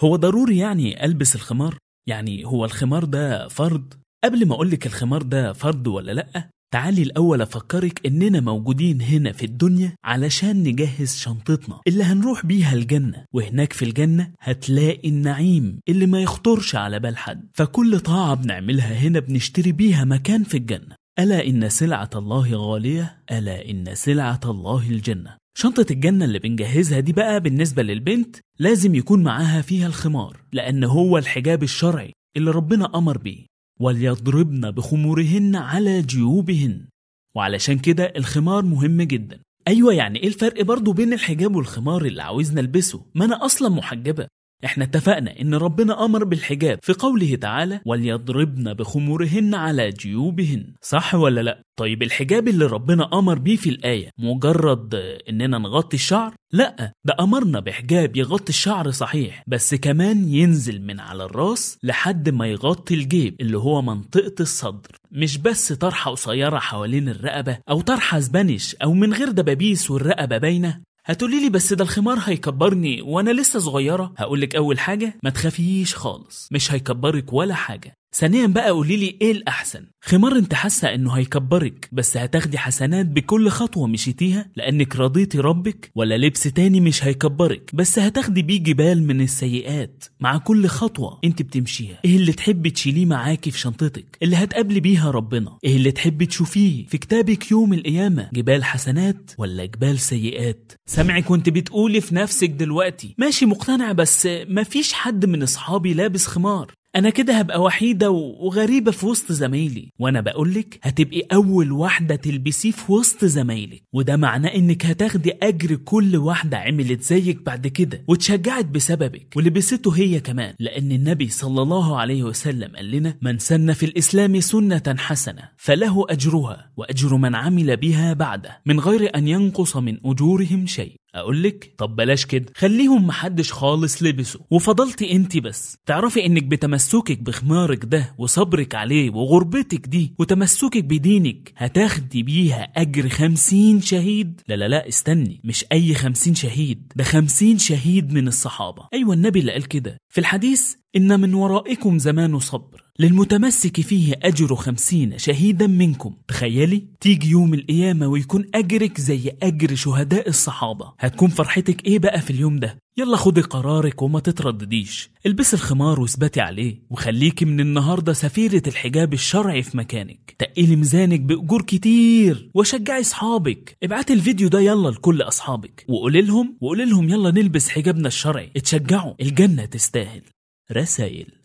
هو ضروري يعني ألبس الخمار؟ يعني هو الخمار ده فرض؟ قبل ما أقولك الخمار ده فرض ولا لأ تعالي الأول أفكرك إننا موجودين هنا في الدنيا علشان نجهز شنطتنا اللي هنروح بيها الجنة وهناك في الجنة هتلاقي النعيم اللي ما يخطرش على بال حد فكل طاعة بنعملها هنا بنشتري بيها مكان في الجنة ألا إن سلعة الله غالية ألا إن سلعة الله الجنة شنطة الجنة اللي بنجهزها دي بقى بالنسبة للبنت لازم يكون معاها فيها الخمار لأن هو الحجاب الشرعي اللي ربنا أمر بيه وليضربن بخمورهن على جيوبهن وعلشان كده الخمار مهم جدا أيوة يعني إيه الفرق برضو بين الحجاب والخمار اللي عاوزنا نلبسه ما أنا أصلا محجبة احنا اتفقنا ان ربنا امر بالحجاب في قوله تعالى وليضربن بخمورهن على جيوبهن صح ولا لا طيب الحجاب اللي ربنا امر بيه في الايه مجرد اننا نغطي الشعر لا ده امرنا بحجاب يغطي الشعر صحيح بس كمان ينزل من على الراس لحد ما يغطي الجيب اللي هو منطقه الصدر مش بس طرحه قصيره حوالين الرقبه او طرحه سبانيش او من غير دبابيس والرقبه باينه هتقولي لي بس ده الخمار هيكبرني وانا لسه صغيره هقولك اول حاجه ما تخافيش خالص مش هيكبرك ولا حاجه ثانيا بقى قولي لي ايه الاحسن خمار انت حاسه انه هيكبرك بس هتاخدي حسنات بكل خطوه مشيتيها لانك رضيتي ربك ولا لبس تاني مش هيكبرك بس هتاخدي بيه جبال من السيئات مع كل خطوه انت بتمشيها ايه اللي تحبي تشيليه معاكي في شنطتك اللي هتقابلي بيها ربنا ايه اللي تحبي تشوفيه في كتابك يوم القيامه جبال حسنات ولا جبال سيئات سامعك وانت بتقولي في نفسك دلوقتي ماشي مقتنع بس مفيش حد من اصحابي لابس خمار أنا كده هبقى وحيدة وغريبة في وسط زمايلي وأنا بقولك هتبقي أول واحدة تلبسيه في وسط زمايلك وده معناه إنك هتاخدي أجر كل واحدة عملت زيك بعد كده واتشجعت بسببك ولبسته هي كمان لأن النبي صلى الله عليه وسلم قال لنا من سن في الإسلام سنة حسنة فله أجرها وأجر من عمل بها بعده من غير أن ينقص من أجورهم شيء اقول لك طب بلاش كده خليهم محدش خالص لبسوا وفضلت انت بس تعرفي انك بتمسكك بخمارك ده وصبرك عليه وغربتك دي وتمسكك بدينك هتاخدي بيها اجر خمسين شهيد لا لا لا استني مش اي خمسين شهيد ده خمسين شهيد من الصحابة ايوه النبي اللي قال كده في الحديث إن من ورائكم زمان صبر للمتمسك فيه أجر خمسين شهيدا منكم تخيلي تيجي يوم القيامة ويكون أجرك زي أجر شهداء الصحابة هتكون فرحتك إيه بقى في اليوم ده يلا خدي قرارك وما تتردديش البسي الخمار واثبتي عليه وخليكي من النهاردة سفيرة الحجاب الشرعي في مكانك تقيلي ميزانك بأجور كتير وشجعي أصحابك ابعتي الفيديو ده يلا لكل أصحابك وقولي لهم وقولي لهم يلا نلبس حجابنا الشرعي اتشجعوا الجنة تستاهل رسائل